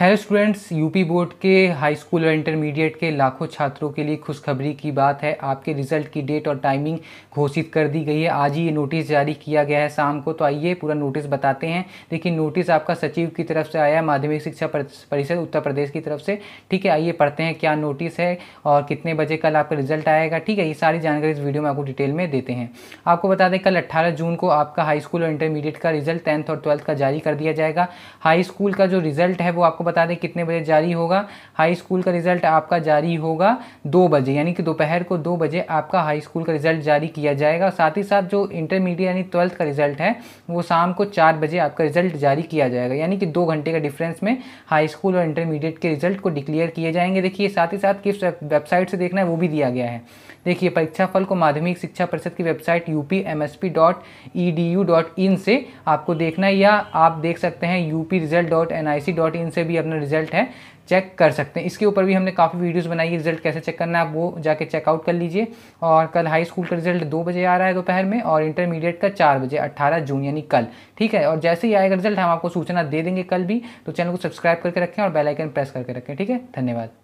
hello students UP board के high school और intermediate के लाखों छात्रों के लिए खुशखबरी की बात है आपके रिजल्ट की डेट और टाइमिंग घोषित कर दी गई है आज ही ये नोटिस जारी किया गया है शाम को तो आइए पूरा नोटिस बताते हैं देखिए नोटिस आपका सचिव की तरफ से आया है माध्यमिक शिक्षा परिषद उत्तर प्रदेश की तरफ से ठीक है आइए पढ़ते हैं क्या नोटिस है और कितने बजे कल आपका रिजल्ट आएगा ठीक है ये सारी जानकारी इस वीडियो में आपको डिटेल में देते हैं आपको बता दें कल अट्ठारह जून को आपका हाई स्कूल और इंटरमीडिएट का रिजल्ट टेंथ और ट्वेल्थ का जारी कर दिया जाएगा हाई स्कूल का जो रिजल्ट है वो आपको आपको बता दें कितने बजे जारी होगा हाई स्कूल का रिज़ल्ट आपका जारी होगा दो बजे यानी कि दोपहर को दो बजे आपका हाई स्कूल का रिज़ल्ट जारी किया जाएगा साथ ही साथ जो इंटरमीडिएट यानी ट्वेल्थ का रिज़ल्ट है वो शाम को चार बजे आपका रिज़ल्ट जारी किया जाएगा यानी कि दो घंटे का डिफरेंस में हाई स्कूल और इंटरमीडिएट के रिज़ल्ट को डिक्लेयर किए जाएंगे देखिए साथ ही साथ किस वेबसाइट से देखना है वो भी दिया गया है देखिए परीक्षा फल को माध्यमिक शिक्षा परिषद की वेबसाइट यू पी डॉट से आपको देखना है या आप देख सकते हैं U P result dot dot in से भी भी अपना रिजल्ट है चेक कर सकते हैं इसके ऊपर भी हमने काफ़ी वीडियोस बनाई है रिजल्ट कैसे चेक करना है आप वो जाके चेकआउट कर लीजिए और कल हाई स्कूल का रिजल्ट दो बजे आ रहा है दोपहर में और इंटरमीडिएट का चार बजे अट्ठारह जून यानी कल ठीक है और जैसे ही आएगा रिजल्ट हम आपको सूचना दे देंगे कल भी तो चैनल को सब्सक्राइब करके रखें और बेलाइकन प्रेस करके रखें ठीक है धन्यवाद